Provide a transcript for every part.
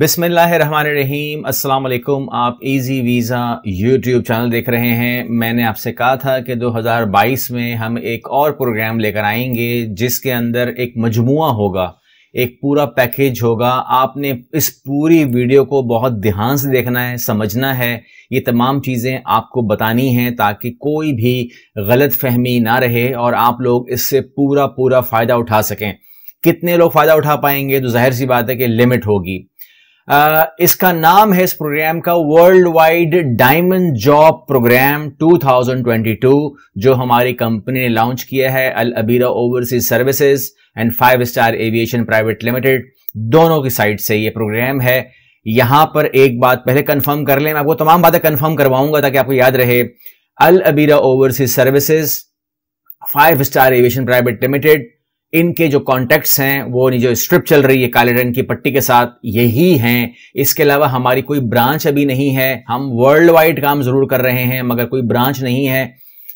बिसमीम असलकुम आप इजी वीज़ा यूट्यूब चैनल देख रहे हैं मैंने आपसे कहा था कि 2022 में हम एक और प्रोग्राम लेकर आएंगे जिसके अंदर एक मजमू होगा एक पूरा पैकेज होगा आपने इस पूरी वीडियो को बहुत ध्यान से देखना है समझना है ये तमाम चीज़ें आपको बतानी हैं ताकि कोई भी गलत फहमी ना रहे और आप लोग इससे पूरा पूरा फ़ायदा उठा सकें कितने लोग फ़ायदा उठा पाएंगे तो जाहिर सी बात है कि लिमिट होगी इसका नाम है इस प्रोग्राम का world wide diamond job programme 2022 जो हमारी कंपनी ने लॉन्च किया है Al Abira overseas services and five star aviation private limited दोनों की साइड से ये प्रोग्राम है यहां पर एक बात पहले कंफर्म कर लें मैं आपको तमाम बातें कंफर्म करवाऊंगा ताकि आपको याद रहे Al Abira overseas services five star aviation private limited इनके जो कॉन्टेक्ट हैं वो जो स्ट्रिप चल रही है काले रंग की पट्टी के साथ यही हैं इसके अलावा हमारी कोई ब्रांच अभी नहीं है हम वर्ल्ड वाइड काम जरूर कर रहे हैं मगर कोई ब्रांच नहीं है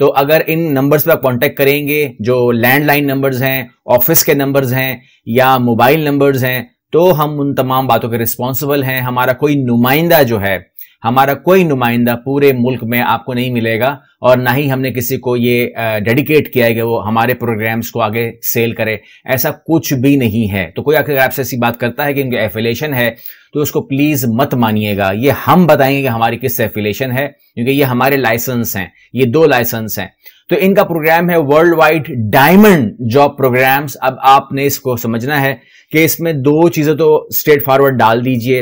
तो अगर इन नंबर्स पर कांटेक्ट करेंगे जो लैंडलाइन नंबर्स हैं ऑफिस के नंबर्स हैं या मोबाइल नंबर्स हैं तो हम उन तमाम बातों के रिस्पॉन्सिबल हैं हमारा कोई नुमाइंदा जो है हमारा कोई नुमाइंदा पूरे मुल्क में आपको नहीं मिलेगा और ना ही हमने किसी को ये डेडिकेट किया है कि वो हमारे प्रोग्राम्स को आगे सेल करे ऐसा कुछ भी नहीं है तो कोई आखिर आपसे ऐसी बात करता है कि इनका एफिलेशन है तो उसको प्लीज़ मत मानिएगा ये हम बताएंगे कि हमारी किस एफिलेशन है क्योंकि ये हमारे लाइसेंस हैं ये दो लाइसेंस हैं तो इनका प्रोग्राम है world wide diamond job programmes अब आपने इसको समझना है कि इसमें दो चीजें तो स्ट्रेट फॉरवर्ड डाल दीजिए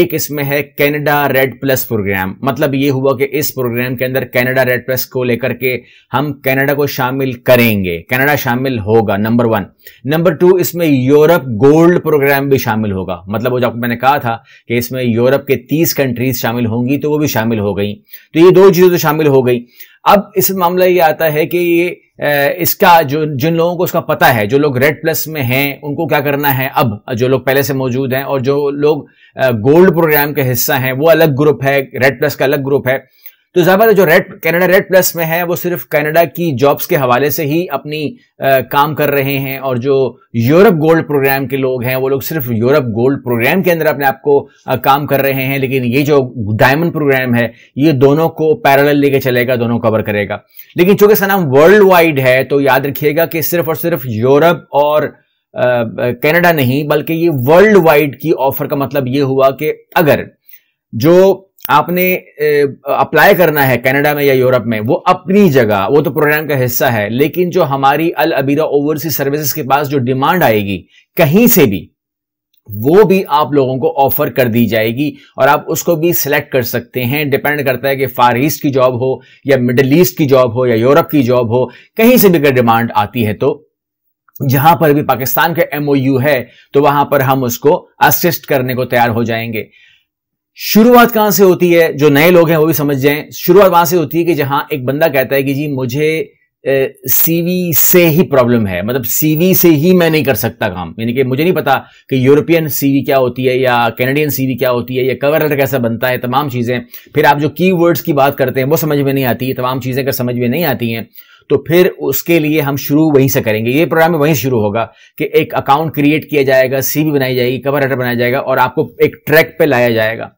एक इसमें है कनाडा रेड प्लस प्रोग्राम मतलब ये हुआ कि इस प्रोग्राम के अंदर कनाडा रेड प्लस को लेकर के हम कनाडा को शामिल करेंगे कनाडा शामिल होगा नंबर वन नंबर टू इसमें यूरोप गोल्ड प्रोग्राम भी शामिल होगा मतलब वो जो मैंने कहा था कि इसमें यूरोप के तीस कंट्रीज शामिल होंगी तो वो भी शामिल हो गई तो ये दो चीजें तो शामिल हो गई अब इस मामला ये आता है कि ये इसका जो जिन लोगों को उसका पता है जो लोग रेड प्लस में हैं उनको क्या करना है अब जो लोग पहले से मौजूद हैं और जो लोग गोल्ड प्रोग्राम के हिस्सा हैं वो अलग ग्रुप है रेड प्लस का अलग ग्रुप है तो इस जो रेड कनाडा रेड प्लस में है वो सिर्फ कनाडा की जॉब्स के हवाले से ही अपनी आ, काम कर रहे हैं और जो यूरोप गोल्ड प्रोग्राम के लोग हैं वो लोग सिर्फ यूरोप गोल्ड प्रोग्राम के अंदर अपने आप को काम कर रहे हैं लेकिन ये जो डायमंड प्रोग्राम है ये दोनों को पैरल लेके चलेगा दोनों कवर करेगा लेकिन चूंकि सनाम नाम वर्ल्ड वाइड है तो याद रखिएगा कि सिर्फ और सिर्फ यूरोप और कनाडा नहीं बल्कि ये वर्ल्ड वाइड की ऑफर का मतलब ये हुआ कि अगर जो आपने अप्लाई करना है कनाडा में या यूरोप में वो अपनी जगह वो तो प्रोग्राम का हिस्सा है लेकिन जो हमारी अल अबीरा ओवरसीज सर्विसेज के पास जो डिमांड आएगी कहीं से भी वो भी आप लोगों को ऑफर कर दी जाएगी और आप उसको भी सिलेक्ट कर सकते हैं डिपेंड करता है कि फार ईस्ट की जॉब हो या मिडल ईस्ट की जॉब हो या यूरोप की जॉब हो कहीं से भी अगर डिमांड आती है तो जहां पर भी पाकिस्तान का एमओयू है तो वहां पर हम उसको असिस्ट करने को तैयार हो जाएंगे शुरुआत कहां से होती है जो नए लोग हैं वो भी समझ जाएं शुरुआत वहां से होती है कि जहां एक बंदा कहता है कि जी मुझे सीवी से ही प्रॉब्लम है मतलब सीवी से ही मैं नहीं कर सकता काम यानी कि मुझे नहीं पता कि यूरोपियन सीवी क्या होती है या कैनेडियन सीवी क्या होती है या कवर लेटर कैसा बनता है तमाम चीज़ें फिर आप जो कीवर्ड्स की बात करते हैं वो समझ में नहीं आती तमाम चीज़ें अगर समझ में नहीं आती हैं तो फिर उसके लिए हम शुरू वहीं से करेंगे ये प्रोग्राम वहीं शुरू होगा कि एक अकाउंट क्रिएट किया जाएगा सीवी बनाई जाएगी कवर लेटर बनाया जाएगा और आपको एक ट्रैक पे लाया जाएगा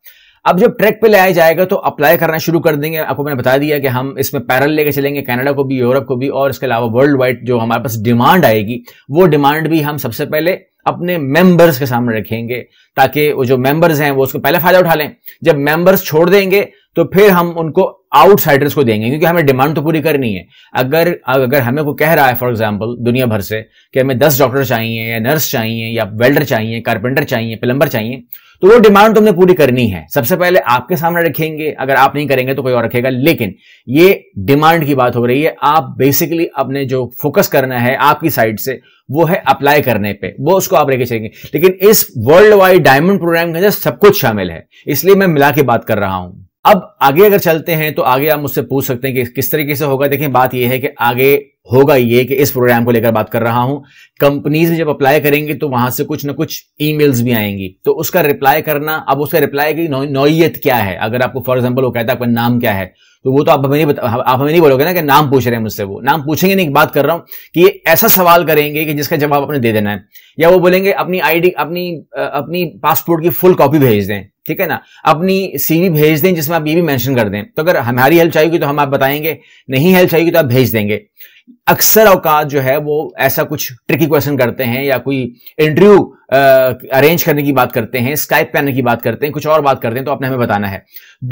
अब जब ट्रैक पे लाया जाएगा तो अप्लाई करना शुरू कर देंगे आपको मैंने बता दिया कि हम इसमें पैरल लेके चलेंगे कनाडा को भी यूरोप को भी और इसके अलावा वर्ल्ड वाइड जो हमारे पास डिमांड आएगी वो डिमांड भी हम सबसे पहले अपने मेंबर्स के सामने रखेंगे ताकि वो जो मेंबर्स हैं वो उसको पहले फायदा उठा लें जब मेंबर्स छोड़ देंगे तो फिर हम उनको आउटसाइडर्स को देंगे क्योंकि हमें डिमांड तो पूरी करनी है अगर अगर हमें को कह रहा है फॉर एग्जाम्पल दुनिया भर से कि हमें दस डॉक्टर चाहिए या नर्स चाहिए या वेल्डर चाहिए कारपेंटर चाहिए प्लम्बर चाहिए तो वो डिमांड तो हमने पूरी करनी है सबसे पहले आपके सामने रखेंगे अगर आप नहीं करेंगे तो कोई और रखेगा लेकिन ये डिमांड की बात हो रही है आप बेसिकली अपने जो फोकस करना है आपकी साइड से वो है अप्लाई करने पे वो उसको आप लेके चलेंगे लेकिन इस वर्ल्ड वाइड डायमंड प्रोग्राम के अंदर सब कुछ शामिल है इसलिए मैं मिला के बात कर रहा हूं अब आगे अगर चलते हैं तो आगे आप मुझसे पूछ सकते हैं कि किस तरीके से होगा देखिए बात यह है कि आगे होगा ये कि इस प्रोग्राम को लेकर बात कर रहा हूं कंपनीज जब अप्लाई करेंगे तो वहां से कुछ ना कुछ ईमेल्स भी आएंगी तो उसका रिप्लाई करना अब उसका रिप्लाई की नौीयत क्या है अगर आपको फॉर एग्जाम्पल वो कहता है आपका नाम क्या है तो वो तो आप हमें नहीं बता आप हमें नहीं बोलोगे ना कि नाम पूछ रहे हैं मुझसे वो नाम पूछेंगे नहीं बात कर रहा हूं कि ये ऐसा सवाल करेंगे कि जिसका जवाब आपने दे देना है या वो बोलेंगे अपनी आईडी अपनी अपनी पासपोर्ट की फुल कॉपी भेज दें ठीक है ना अपनी सीवी भेज दें जिसमें आप ये भी मेंशन कर दें तो अगर हमारी हेल्प चाहिए तो हम आप बताएंगे नहीं हेल्प चाहिए तो आप भेज देंगे अक्सर अवकात जो है वो ऐसा कुछ ट्रिकी क्वेश्चन करते हैं या कोई इंटरव्यू अरेंज करने की बात करते हैं स्काइप पे आने की बात करते हैं कुछ और बात करते हैं तो आपने हमें बताना है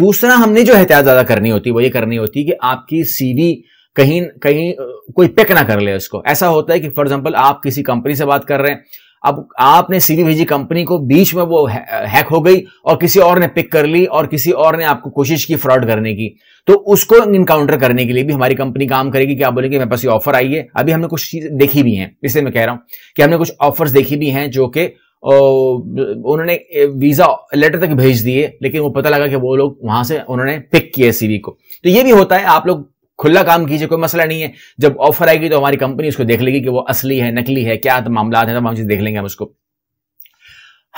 दूसरा हमने जो एहतियात ज़्यादा करनी होती है वो ये करनी होती है कि आपकी सीवी कहीं कहीं कोई पिक ना कर ले उसको ऐसा होता है कि फॉर एग्जाम्पल आप किसी कंपनी से बात कर रहे हैं अब आपने सीवी भेजी कंपनी को बीच में वो हैक हो गई और किसी और ने पिक कर ली और किसी और ने आपको कोशिश की फ्रॉड करने की तो उसको इनकाउंटर करने के लिए भी हमारी कंपनी काम करेगी कि आप बोलेंगे मेरे पास ये ऑफर आई है अभी हमने कुछ चीज देखी भी है इसलिए मैं कह रहा हूं कि हमने कुछ ऑफर्स देखी भी हैं जो कि उन्होंने वीजा लेटर तक भेज दिए लेकिन वो पता लगा कि वो लोग वहां से उन्होंने पिक किए सीवी को तो ये भी होता है आप लोग खुला काम कीजिए कोई मसला नहीं है जब ऑफर आएगी तो हमारी कंपनी उसको देख लेगी कि वो असली है नकली है क्या मामला है तमाम चीज देख लेंगे हम उसको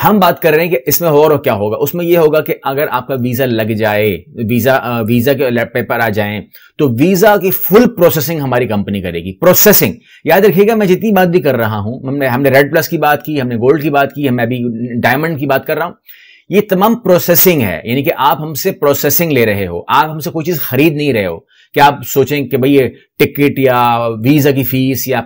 हम बात कर रहे हैं कि इसमें और क्या होगा उसमें यह होगा कि अगर आपका वीजा लग जाए वीजा वीजा के पेपर आ जाए तो वीजा की फुल प्रोसेसिंग हमारी कंपनी करेगी प्रोसेसिंग याद रखिएगा मैं जितनी बात भी कर रहा हूं हमने हमने रेड प्लस की बात की हमने गोल्ड की बात की मैं अभी डायमंड की बात कर रहा हूं ये तमाम प्रोसेसिंग है यानी कि आप हमसे प्रोसेसिंग ले रहे हो आप हमसे कोई चीज खरीद नहीं रहे हो क्या आप सोचें कि भाई ये टिकट या वीजा की फीस या,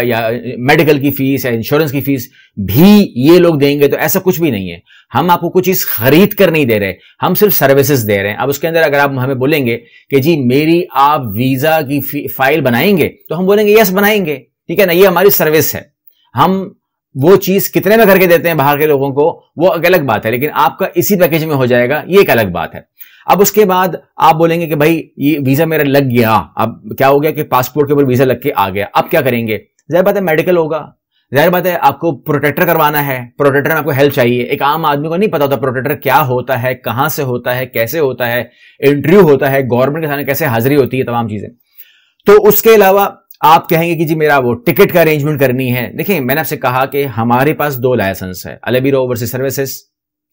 या मेडिकल की फीस या इंश्योरेंस की फीस भी ये लोग देंगे तो ऐसा कुछ भी नहीं है हम आपको कुछ चीज खरीद कर नहीं दे रहे हम सिर्फ सर्विसेज दे रहे हैं अब उसके अंदर अगर आप हमें बोलेंगे कि जी मेरी आप वीजा की फाइल बनाएंगे तो हम बोलेंगे यस बनाएंगे ठीक है ना ये हमारी सर्विस है हम वो चीज कितने में करके देते हैं बाहर के लोगों को वो एक अलग बात है लेकिन आपका इसी पैकेज में हो जाएगा ये एक अलग बात है अब उसके बाद आप बोलेंगे कि भाई ये वीजा मेरा लग गया अब क्या हो गया कि पासपोर्ट के ऊपर वीजा लग के आ गया अब क्या करेंगे जहर बात है मेडिकल होगा जहर बात है आपको प्रोटेक्टर करवाना है प्रोटेक्टर में आपको हेल्प चाहिए एक आम आदमी को नहीं पता होता प्रोटेक्टर क्या होता है कहां से होता है कैसे होता है इंटरव्यू होता है गवर्नमेंट के सामने कैसे हाजिरी होती है तमाम चीजें तो उसके अलावा आप कहेंगे कि जी मेरा वो टिकट का अरेंजमेंट करनी है देखिए मैंने आपसे कहा कि हमारे पास दो लाइसेंस है अलेबीरो ओवरसीज सर्विसेज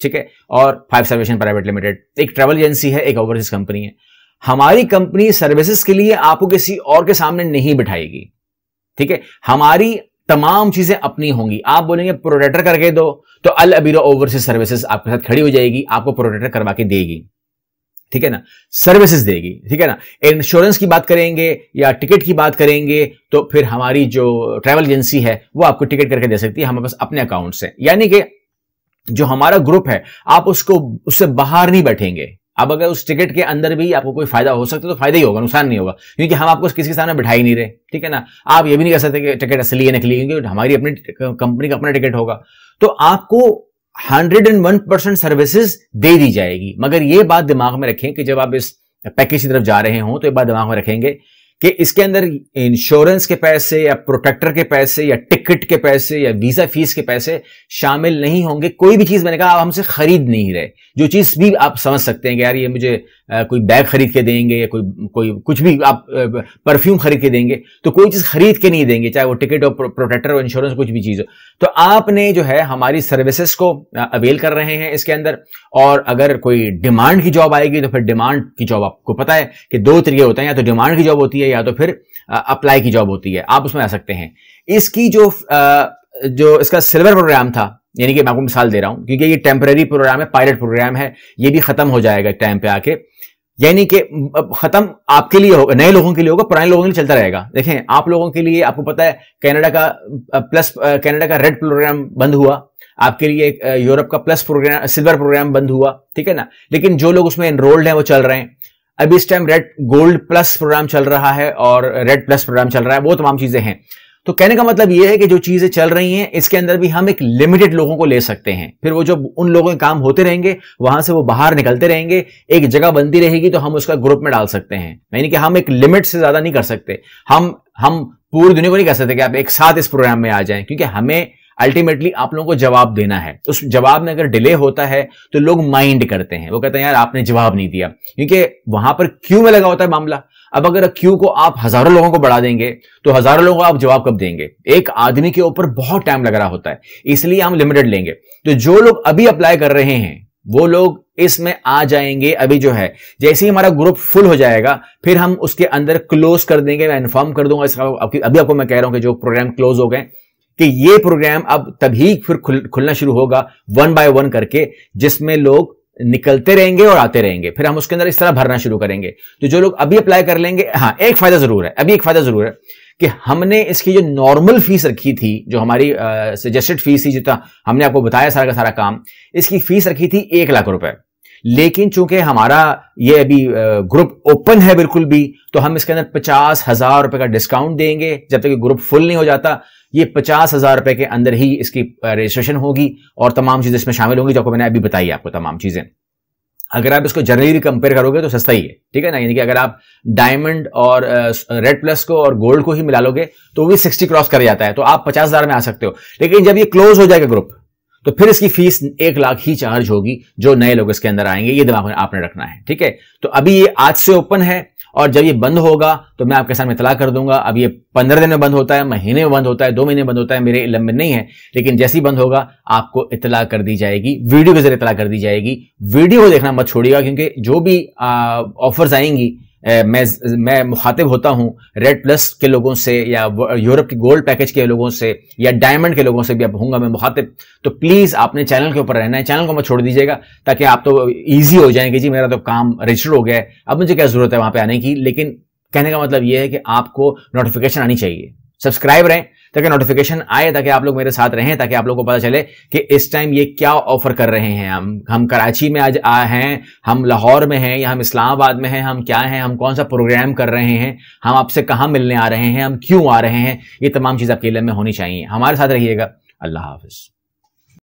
ठीक है और फाइव सर्वेशन प्राइवेट लिमिटेड एक ट्रेवल एजेंसी है एक ओवरसीज कंपनी है हमारी कंपनी सर्विसेज के लिए आपको किसी और के सामने नहीं बिठाएगी ठीक है हमारी तमाम चीजें अपनी होंगी आप बोलेंगे प्रोडेटर करके दो तो अल अबीरो ओवरसीज सर्विसेज आपके साथ खड़ी हो जाएगी आपको प्रोडेटर करवा के देगी ठीक है ना सर्विसेज देगी ठीक है ना इंश्योरेंस की बात करेंगे या टिकट की बात करेंगे तो फिर हमारी जो ट्रैवल एजेंसी है वो आपको टिकट करके दे सकती है हमारे पास अपने अकाउंट से यानी कि जो हमारा ग्रुप है आप उसको उससे बाहर नहीं बैठेंगे अब अगर उस टिकट के अंदर भी आपको कोई फायदा हो सकता है तो फायदा ही होगा नुकसान नहीं होगा क्योंकि हम आपको किसी के सामने बैठा ही नहीं रहे ठीक है ना आप ये भी नहीं कह सकते कि टिकट असली है निकली क्योंकि हमारी अपनी कंपनी का अपना टिकट होगा तो आपको hundred and one percent services दे दी जाएगी मगर ये बात दिमाग में रखें कि जब आप इस पैकेज की तरफ जा रहे हो तो एक बात दिमाग में रखेंगे कि इसके अंदर इंश्योरेंस के पैसे या प्रोटेक्टर के पैसे या टिकट के पैसे या वीजा फीस के पैसे शामिल नहीं होंगे कोई भी चीज मैंने कहा आप हमसे खरीद नहीं रहे जो चीज भी आप समझ सकते हैं कि यार ये मुझे कोई बैग खरीद के देंगे या कोई कोई कुछ भी आप परफ्यूम खरीद के देंगे तो कोई चीज खरीद के नहीं देंगे चाहे वो टिकट और प्रोटेक्टर और इंश्योरेंस कुछ भी चीज हो तो आपने जो है हमारी सर्विसेज को अवेल कर रहे हैं इसके अंदर और अगर कोई डिमांड की जॉब आएगी तो फिर डिमांड की जॉब आपको पता है कि दो तरीके होते हैं या तो डिमांड की जॉब होती है या तो फिर अप्लाई की जॉब होती है आप उसमें आ सकते हैं इसकी जो जो इसका सिल्वर प्रोग्राम था यानी कि मैं आपको मिसाल दे रहा हूं क्योंकि ये टेम्परेरी प्रोग्राम है पायलट प्रोग्राम है ये भी खत्म हो जाएगा टाइम पे आके यानी कि खत्म आपके लिए होगा नए लोगों के लिए होगा पुराने लोगों के लिए चलता रहेगा देखें आप लोगों के लिए आपको पता है कनाडा का प्लस कनाडा का रेड प्रोग्राम बंद हुआ आपके लिए यूरोप का प्लस प्रोग्राम सिल्वर प्रोग्राम बंद हुआ ठीक है ना लेकिन जो लोग उसमें एनरोल्ड हैं वो चल रहे हैं अभी इस time red gold plus programme चल रहा है और रेड प्लस प्रोग्राम चल रहा है वो तमाम चीजें हैं तो कहने का मतलब यह है कि जो चीजें चल रही हैं इसके अंदर भी हम एक लिमिटेड लोगों को ले सकते हैं फिर वो जो उन लोगों के काम होते रहेंगे वहां से वो बाहर निकलते रहेंगे एक जगह बनती रहेगी तो हम उसका ग्रुप में डाल सकते हैं यानी कि हम एक लिमिट से ज्यादा नहीं कर सकते हम हम पूरी दुनिया को नहीं कह सकते कि आप एक साथ इस प्रोग्राम में आ जाएं क्योंकि हमें अल्टीमेटली आप लोगों को जवाब देना है उस जवाब में अगर डिले होता है तो लोग माइंड करते हैं वो कहते हैं यार आपने जवाब नहीं दिया क्योंकि वहां पर क्यू में लगा होता है मामला अब अगर क्यू को आप हजारों लोगों को बढ़ा देंगे तो हजारों लोगों को आप जवाब कब देंगे एक आदमी के ऊपर बहुत टाइम लग रहा होता है इसलिए हम लिमिटेड लेंगे तो जो लोग अभी अप्लाई कर रहे हैं वो लोग इसमें आ जाएंगे अभी जो है जैसे ही हमारा ग्रुप फुल हो जाएगा फिर हम उसके अंदर क्लोज कर देंगे मैं इन्फॉर्म कर दूंगा इसका अभी आपको मैं कह रहा हूं कि जो प्रोग्राम क्लोज हो गए कि ये प्रोग्राम अब तभी फिर खुल, खुलना शुरू होगा वन बाय वन करके जिसमें लोग निकलते रहेंगे और आते रहेंगे फिर हम उसके अंदर इस तरह भरना शुरू करेंगे तो जो लोग अभी अप्लाई कर लेंगे हाँ एक फायदा जरूर है अभी एक फायदा जरूर है कि हमने इसकी जो नॉर्मल फीस रखी थी जो हमारी सजेस्टेड फीस थी जितना हमने आपको बताया सारा का सारा काम इसकी फीस रखी थी एक लाख रुपए लेकिन चूंकि हमारा ये अभी ग्रुप ओपन है बिल्कुल भी तो हम इसके अंदर पचास हजार रुपए का डिस्काउंट देंगे जब तक ग्रुप फुल नहीं हो जाता ये पचास हज़ार रुपए के अंदर ही इसकी रजिस्ट्रेशन होगी और तमाम चीज़ें इसमें शामिल होंगी जो मैंने अभी बताई आपको तमाम चीज़ें अगर आप इसको जनरली कंपेयर करोगे तो सस्ता ही है ठीक है ना यानी कि अगर आप डायमंड और रेड प्लस को और गोल्ड को ही मिला लोगे तो भी सिक्सटी क्रॉस कर जाता है तो आप पचास हज़ार में आ सकते हो लेकिन जब ये क्लोज हो जाएगा ग्रुप तो फिर इसकी फीस एक लाख ही चार्ज होगी जो नए लोग इसके अंदर आएंगे ये दिमाग में आपने रखना है ठीक है तो अभी ये आज से ओपन है और जब ये बंद होगा तो मैं आपके सामने इतला कर दूंगा अब ये पंद्रह दिन में बंद होता है महीने में बंद होता है दो महीने बंद होता है मेरे इलम में नहीं है लेकिन जैसे ही बंद होगा आपको इतला कर दी जाएगी वीडियो के जरिए इतला कर दी जाएगी वीडियो को देखना मत छोड़िएगा क्योंकि जो भी ऑफर्स आएंगी मैं मैं मुखातिब होता हूँ रेड प्लस के लोगों से या यूरोप के गोल्ड पैकेज के लोगों से या डायमंड के लोगों से भी अब होऊंगा मैं मुखातिब तो प्लीज़ आपने चैनल के ऊपर रहना है चैनल को मैं छोड़ दीजिएगा ताकि आप तो ईजी हो जाएंगे जी मेरा तो काम रजिस्टर्ड हो गया है अब मुझे क्या ज़रूरत है वहाँ पर आने की लेकिन कहने का मतलब यह है कि आपको नोटिफिकेशन आनी चाहिए सब्सक्राइब रहें ताकि नोटिफिकेशन आए ताकि आप लोग मेरे साथ रहें ताकि आप लोग को पता चले कि इस टाइम ये क्या ऑफर कर रहे हैं हम हम कराची में आज आए हैं हम लाहौर में हैं या हम इस्लामाबाद में हैं हम क्या हैं हम कौन सा प्रोग्राम कर रहे हैं हम आपसे कहाँ मिलने आ रहे हैं हम क्यों आ रहे हैं ये तमाम चीज़ आपके लिए में होनी चाहिए हमारे साथ रहिएगा अल्लाह हाफिज़